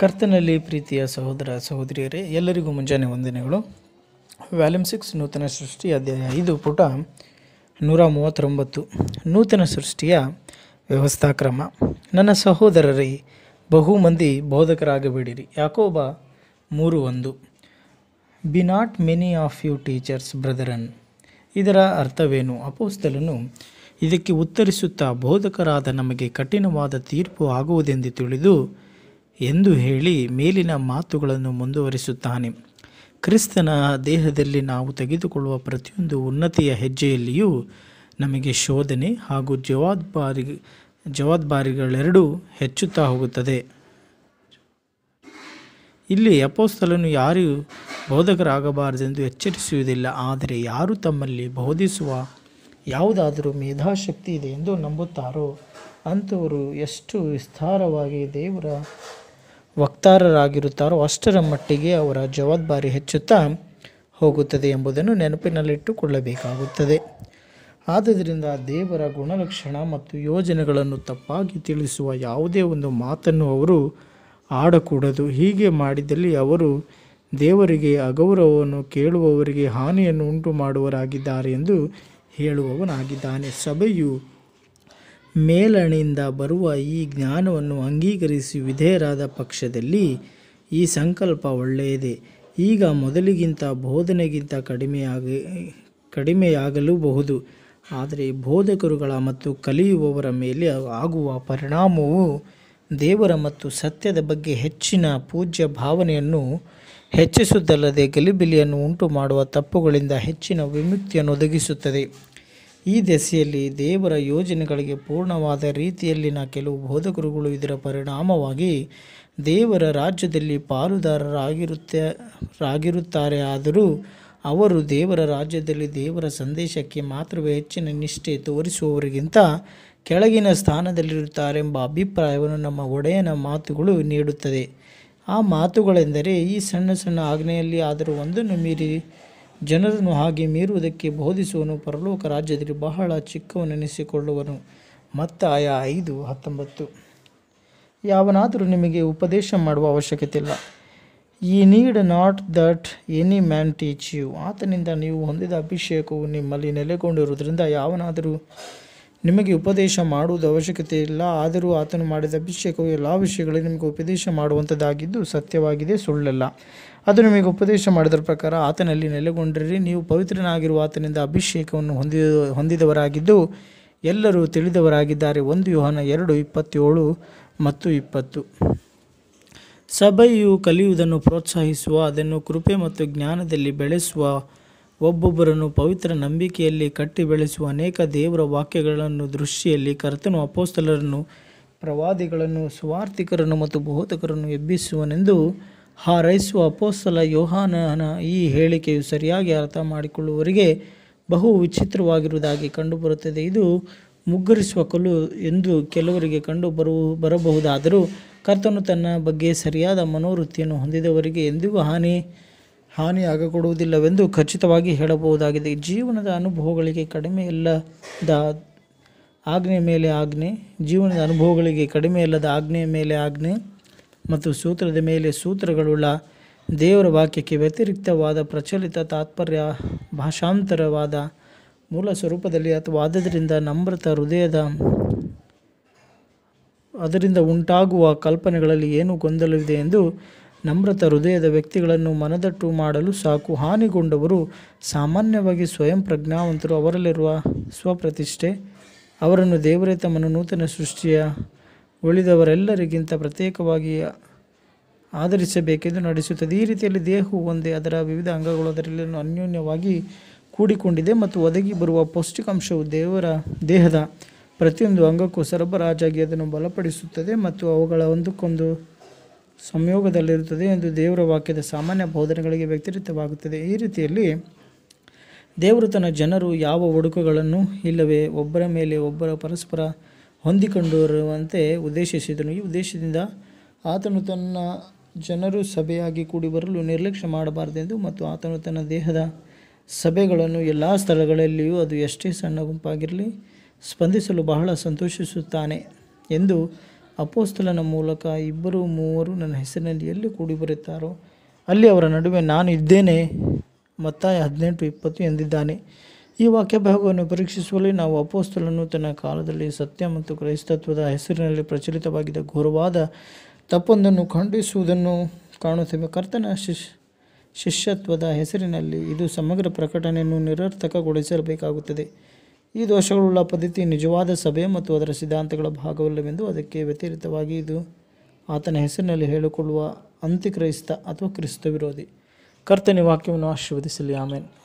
ಕರ್ತನಲ್ಲಿ ಪ್ರೀತಿಯ ಸಹೋದರ ಸಹೋದರಿಯರೇ ಎಲ್ಲರಿಗೂ ಮುಂಜಾನೆ ವಂದನೆಗಳು ವ್ಯಾಲ್ಯೂಮ್ ಸಿಕ್ಸ್ ನೂತನ ಸೃಷ್ಟಿ ಅಧ್ಯಾಯ ಐದು ಪುಟ ನೂರ ಮೂವತ್ತೊಂಬತ್ತು ನೂತನ ಸೃಷ್ಟಿಯ ವ್ಯವಸ್ಥಾ ಕ್ರಮ ನನ್ನ ಸಹೋದರರೇ ಬಹು ಮಂದಿ ಬೋಧಕರಾಗಬೇಡಿರಿ ಯಾಕೋಬ ಮೂರು ಒಂದು be not many of you teachers brethren ಇದರ ಅರ್ಥವೇನು ಅಪೋಸ್ತಲನು ಇದಕ್ಕೆ ಉತ್ತರಿಸುತ್ತಾ ಬೋಧಕರಾದ ನಮಗೆ ಕಠಿಣವಾದ ತೀರ್ಪು ಆಗುವುದೆಂದು ತಿಳಿದು ಎಂದು ಹೇಳಿ ಮೇಲಿನ ಮಾತುಗಳನ್ನು ಮುಂದುವರಿಸುತ್ತಾನೆ ಕ್ರಿಸ್ತನ ದೇಹದಲ್ಲಿ ನಾವು ತೆಗೆದುಕೊಳ್ಳುವ ಪ್ರತಿಯೊಂದು ಉನ್ನತಿಯ ಹೆಜ್ಜೆಯಲ್ಲಿಯೂ ನಮಗೆ ಶೋಧನೆ ಹಾಗೂ ಜವಾಬ್ದಾರಿ ಜವಾಬ್ದಾರಿಗಳೆರಡೂ ಹೆಚ್ಚುತ್ತಾ ಹೋಗುತ್ತದೆ ಇಲ್ಲಿ ಅಪೋಸ್ತಲನ್ನು ಯಾರೂ ಬೋಧಕರಾಗಬಾರದೆಂದು ಎಚ್ಚರಿಸುವುದಿಲ್ಲ ಆದರೆ ಯಾರು ತಮ್ಮಲ್ಲಿ ಬೋಧಿಸುವ ಯಾವುದಾದರೂ ಮೇಧಾಶಕ್ತಿ ಇದೆ ಎಂದು ನಂಬುತ್ತಾರೋ ಅಂಥವರು ಎಷ್ಟು ವಿಸ್ತಾರವಾಗಿ ದೇವರ ವಕ್ತಾರರಾಗಿರುತ್ತಾರೋ ಅಷ್ಟರ ಮಟ್ಟಿಗೆ ಅವರ ಜವಾಬ್ದಾರಿ ಹೆಚ್ಚುತ್ತಾ ಹೋಗುತ್ತದೆ ಎಂಬುದನ್ನು ನೆನಪಿನಲ್ಲಿಟ್ಟುಕೊಳ್ಳಬೇಕಾಗುತ್ತದೆ ಆದ್ದರಿಂದ ದೇವರ ಗುಣಲಕ್ಷಣ ಮತ್ತು ಯೋಜನೆಗಳನ್ನು ತಪ್ಪಾಗಿ ತಿಳಿಸುವ ಯಾವುದೇ ಒಂದು ಮಾತನ್ನು ಅವರು ಆಡಕೂಡದು ಹೀಗೆ ಮಾಡಿದಲ್ಲಿ ಅವರು ದೇವರಿಗೆ ಅಗೌರವವನ್ನು ಕೇಳುವವರಿಗೆ ಹಾನಿಯನ್ನು ಉಂಟು ಮಾಡುವರಾಗಿದ್ದಾರೆ ಎಂದು ಹೇಳುವವನಾಗಿದ್ದಾನೆ ಸಭೆಯು ಮೇಲಣಿಯಿಂದ ಬರುವ ಈ ಜ್ಞಾನವನ್ನು ಅಂಗೀಕರಿಸಿ ವಿಧೇಯರಾದ ಪಕ್ಷದಲ್ಲಿ ಈ ಸಂಕಲ್ಪ ಒಳ್ಳೆಯದೇ ಈಗ ಮೊದಲಿಗಿಂತ ಬೋಧನೆಗಿಂತ ಕಡಿಮೆಯಾಗಿ ಕಡಿಮೆಯಾಗಲೂಬಹುದು ಆದರೆ ಬೋಧಕರುಗಳ ಮತ್ತು ಕಲಿಯುವವರ ಮೇಲೆ ಆಗುವ ಪರಿಣಾಮವು ದೇವರ ಮತ್ತು ಸತ್ಯದ ಬಗ್ಗೆ ಹೆಚ್ಚಿನ ಪೂಜ್ಯ ಭಾವನೆಯನ್ನು ಹೆಚ್ಚಿಸುವುದಲ್ಲದೆ ಗಲಿಬಿಲಿಯನ್ನು ಉಂಟು ಮಾಡುವ ತಪ್ಪುಗಳಿಂದ ಹೆಚ್ಚಿನ ವಿಮುಕ್ತಿಯನ್ನು ಒದಗಿಸುತ್ತದೆ ಈ ದೆಸೆಯಲ್ಲಿ ದೇವರ ಯೋಜನೆಗಳಿಗೆ ಪೂರ್ಣವಾದ ರೀತಿಯಲ್ಲಿನ ಕೆಲವು ಬೋಧಕರುಗಳು ಇದರ ಪರಿಣಾಮವಾಗಿ ದೇವರ ರಾಜ್ಯದಲ್ಲಿ ರಾಗಿರುತ್ತಾರೆ ಆದರೂ ಅವರು ದೇವರ ರಾಜ್ಯದಲ್ಲಿ ದೇವರ ಸಂದೇಶಕ್ಕೆ ಮಾತ್ರವೇ ಹೆಚ್ಚಿನ ನಿಷ್ಠೆ ತೋರಿಸುವವರಿಗಿಂತ ಕೆಳಗಿನ ಸ್ಥಾನದಲ್ಲಿರುತ್ತಾರೆಂಬ ಅಭಿಪ್ರಾಯವನ್ನು ನಮ್ಮ ಒಡೆಯನ ಮಾತುಗಳು ನೀಡುತ್ತದೆ ಆ ಮಾತುಗಳೆಂದರೆ ಈ ಸಣ್ಣ ಸಣ್ಣ ಆಜ್ಞೆಯಲ್ಲಿ ಆದರೂ ಒಂದನ್ನು ಮೀರಿ ಜನರನ್ನು ಹಾಗೆ ಮೀರುವುದಕ್ಕೆ ಬೋಧಿಸುವನು ಪರಲೋಕ ರಾಜ್ಯದಲ್ಲಿ ಬಹಳ ಚಿಕ್ಕವನೆನಿಸಿಕೊಳ್ಳುವನು ಮತ್ತ ಮತ್ತಾಯ ಐದು ಹತ್ತೊಂಬತ್ತು ಯಾವನಾದರೂ ನಿಮಗೆ ಉಪದೇಶ ಮಾಡುವ ಅವಶ್ಯಕತೆ ಇಲ್ಲ ಈ need not that any man teach you ಆತನಿಂದ ನೀವು ಹೊಂದಿದ ಅಭಿಷೇಕವು ನಿಮ್ಮಲ್ಲಿ ನೆಲೆಗೊಂಡಿರುವುದರಿಂದ ಯಾವನಾದರೂ ನಿಮಗೆ ಉಪದೇಶ ಮಾಡುವುದು ಅವಶ್ಯಕತೆ ಇಲ್ಲ ಆದರೂ ಆತನು ಮಾಡಿದ ಅಭಿಷೇಕವು ಎಲ್ಲ ವಿಷಯಗಳಲ್ಲಿ ನಿಮಗೆ ಉಪದೇಶ ಮಾಡುವಂಥದ್ದಾಗಿದ್ದು ಸತ್ಯವಾಗಿದೆ ಸುಳ್ಳಲ್ಲ ಅದು ನಿಮಗೆ ಉಪದೇಶ ಮಾಡಿದ್ರ ಪ್ರಕಾರ ಆತನಲ್ಲಿ ನೆಲೆಗೊಂಡಿರಿ ನೀವು ಪವಿತ್ರನಾಗಿರುವ ಆತನಿಂದ ಅಭಿಷೇಕವನ್ನು ಹೊಂದಿದ ಹೊಂದಿದವರಾಗಿದ್ದು ಎಲ್ಲರೂ ತಿಳಿದವರಾಗಿದ್ದಾರೆ ಒಂದು ಯೋಹನ ಎರಡು ಇಪ್ಪತ್ತೇಳು ಮತ್ತು ಇಪ್ಪತ್ತು ಸಭೆಯು ಕಲಿಯುವುದನ್ನು ಪ್ರೋತ್ಸಾಹಿಸುವ ಅದನ್ನು ಕೃಪೆ ಮತ್ತು ಜ್ಞಾನದಲ್ಲಿ ಬೆಳೆಸುವ ಒಬ್ಬೊಬ್ಬರನ್ನು ಪವಿತ್ರ ನಂಬಿಕೆಯಲ್ಲಿ ಕಟ್ಟಿ ಬೆಳೆಸುವ ಅನೇಕ ದೇವರ ವಾಕ್ಯಗಳನ್ನು ದೃಷ್ಟಿಯಲ್ಲಿ ಕರ್ತನು ಅಪೋಸ್ತಲರನ್ನು ಪ್ರವಾದಿಗಳನ್ನು ಸ್ವಾರ್ಥಿಕರನ್ನು ಮತ್ತು ಬೋಧಕರನ್ನು ಎಬ್ಬಿಸುವನೆಂದು ಹಾರೈಸುವ ಅಪೋಸ್ತಲ ಯೋಹಾನನ ಈ ಹೇಳಿಕೆಯು ಸರಿಯಾಗಿ ಅರ್ಥ ಮಾಡಿಕೊಳ್ಳುವವರಿಗೆ ಬಹು ವಿಚಿತ್ರವಾಗಿರುವುದಾಗಿ ಕಂಡುಬರುತ್ತದೆ ಇದು ಮುಗ್ಗರಿಸುವ ಕಲ್ಲು ಎಂದು ಕೆಲವರಿಗೆ ಕಂಡು ಬರು ಬರಬಹುದಾದರೂ ಕರ್ತನು ತನ್ನ ಬಗ್ಗೆ ಸರಿಯಾದ ಮನೋವೃತ್ತಿಯನ್ನು ಹೊಂದಿದವರಿಗೆ ಎಂದಿಗೂ ಹಾನಿ ಹಾನಿಯಾಗಕೊಡುವುದಿಲ್ಲವೆಂದು ಖಚಿತವಾಗಿ ಹೇಳಬಹುದಾಗಿದೆ ಜೀವನದ ಅನುಭವಗಳಿಗೆ ಕಡಿಮೆ ಇಲ್ಲದ ಆಜ್ಞೆ ಮೇಲೆ ಆಜ್ಞೆ ಜೀವನದ ಅನುಭವಗಳಿಗೆ ಕಡಿಮೆ ಇಲ್ಲದ ಆಜ್ಞೆಯ ಮೇಲೆ ಆಜ್ಞೆ ಮತ್ತು ಸೂತ್ರದ ಮೇಲೆ ಸೂತ್ರಗಳುಳ್ಳ ದೇವರ ವಾಕ್ಯಕ್ಕೆ ವ್ಯತಿರಿಕ್ತವಾದ ಪ್ರಚಲಿತ ತಾತ್ಪರ್ಯ ಭಾಷಾಂತರವಾದ ಮೂಲ ಸ್ವರೂಪದಲ್ಲಿ ಅಥವಾ ಆದ್ದರಿಂದ ನಮ್ರತ ಹೃದಯದ ಅದರಿಂದ ಉಂಟಾಗುವ ಕಲ್ಪನೆಗಳಲ್ಲಿ ಏನು ಗೊಂದಲವಿದೆ ಎಂದು ನಮ್ರತ ಹೃದಯದ ವ್ಯಕ್ತಿಗಳನ್ನು ಮನದಟ್ಟು ಮಾಡಲು ಸಾಕು ಹಾನಿಗೊಂಡವರು ಸಾಮಾನ್ಯವಾಗಿ ಸ್ವಯಂ ಪ್ರಜ್ಞಾವಂತರು ಅವರಲ್ಲಿರುವ ಸ್ವಪ್ರತಿಷ್ಠೆ ಅವರನ್ನು ದೇವರೇ ತಮ್ಮನ್ನು ನೂತನ ಸೃಷ್ಟಿಯ ಉಳಿದವರೆಲ್ಲರಿಗಿಂತ ಪ್ರತ್ಯೇಕವಾಗಿ ಆಧರಿಸಬೇಕೆಂದು ನಡೆಸುತ್ತದೆ ಈ ರೀತಿಯಲ್ಲಿ ದೇಹವು ಒಂದೇ ಅದರ ವಿವಿಧ ಅಂಗಗಳು ಅದರಲ್ಲಿ ಅನ್ಯೋನ್ಯವಾಗಿ ಕೂಡಿಕೊಂಡಿದೆ ಮತ್ತು ಒದಗಿ ಬರುವ ಪೌಷ್ಟಿಕಾಂಶವು ದೇವರ ದೇಹದ ಪ್ರತಿಯೊಂದು ಅಂಗಕ್ಕೂ ಸರಬರಾಜಾಗಿ ಅದನ್ನು ಬಲಪಡಿಸುತ್ತದೆ ಮತ್ತು ಅವುಗಳ ಒಂದಕ್ಕೊಂದು ಸಂಯೋಗದಲ್ಲಿರುತ್ತದೆ ಎಂದು ದೇವರ ವಾಕ್ಯದ ಸಾಮಾನ್ಯ ಬೋಧನೆಗಳಿಗೆ ವ್ಯತಿರಿಕ್ತವಾಗುತ್ತದೆ ಈ ರೀತಿಯಲ್ಲಿ ದೇವರು ತನ್ನ ಜನರು ಯಾವ ಒಡುಕುಗಳನ್ನು ಇಲ್ಲವೇ ಒಬ್ಬರ ಮೇಲೆ ಒಬ್ಬರ ಪರಸ್ಪರ ಹೊಂದಿಕೊಂಡಿರುವಂತೆ ಉದ್ದೇಶಿಸಿದನು ಈ ಉದ್ದೇಶದಿಂದ ಆತನು ತನ್ನ ಜನರು ಸಭೆಯಾಗಿ ಕೂಡಿ ಬರಲು ನಿರ್ಲಕ್ಷ್ಯ ಮಾಡಬಾರದೆಂದು ಮತ್ತು ಆತನು ತನ್ನ ದೇಹದ ಸಭೆಗಳನ್ನು ಎಲ್ಲ ಸ್ಥಳಗಳಲ್ಲಿಯೂ ಅದು ಎಷ್ಟೇ ಸಣ್ಣ ಗುಂಪಾಗಿರಲಿ ಸ್ಪಂದಿಸಲು ಬಹಳ ಸಂತೋಷಿಸುತ್ತಾನೆ ಎಂದು ಅಪೋಸ್ತಲನ ಮೂಲಕ ಇಬ್ಬರು ಮೂವರು ನನ್ನ ಹೆಸರಿನಲ್ಲಿ ಎಲ್ಲಿ ಕೂಡಿ ಬರುತ್ತಾರೋ ಅಲ್ಲಿ ಅವರ ನಡುವೆ ನಾನು ಇದ್ದೇನೆ ಮತ್ತಾಯ ಹದಿನೆಂಟು ಇಪ್ಪತ್ತು ಎಂದಿದ್ದಾನೆ ಈ ವಾಕ್ಯ ಭಾಗವನ್ನು ಪರೀಕ್ಷಿಸುವಲ್ಲಿ ನಾವು ಅಪೋಸ್ತಲನ್ನು ತನ್ನ ಕಾಲದಲ್ಲಿ ಸತ್ಯ ಮತ್ತು ಕ್ರೈಸ್ತತ್ವದ ಹೆಸರಿನಲ್ಲಿ ಪ್ರಚಲಿತವಾಗಿದ್ದ ಘೋರವಾದ ತಪ್ಪೊಂದನ್ನು ಖಂಡಿಸುವುದನ್ನು ಕಾಣುತ್ತೇವೆ ಕರ್ತನ ಶಿಶ್ ಶಿಷ್ಯತ್ವದ ಹೆಸರಿನಲ್ಲಿ ಇದು ಸಮಗ್ರ ಪ್ರಕಟಣೆಯನ್ನು ನಿರರ್ಥಕಗೊಳಿಸಬೇಕಾಗುತ್ತದೆ ಈ ದೋಷಗಳುಳ್ಳ ಪದ್ಧತಿ ನಿಜವಾದ ಸಭೆ ಮತ್ತು ಅದರ ಸಿದ್ಧಾಂತಗಳ ಭಾಗವಲ್ಲವೆಂದು ಅದಕ್ಕೆ ವ್ಯತಿರಿಕ್ತವಾಗಿ ಇದು ಆತನ ಹೆಸರಿನಲ್ಲಿ ಹೇಳಿಕೊಳ್ಳುವ ಅಂತ್ಯಕ್ರೈಸ್ತ ಅಥವಾ ಕ್ರಿಸ್ತ ವಿರೋಧಿ ಕರ್ತನ ವಾಕ್ಯವನ್ನು ಆಶೀರ್ವದಿಸಲಿ ಆಮೇಲೆ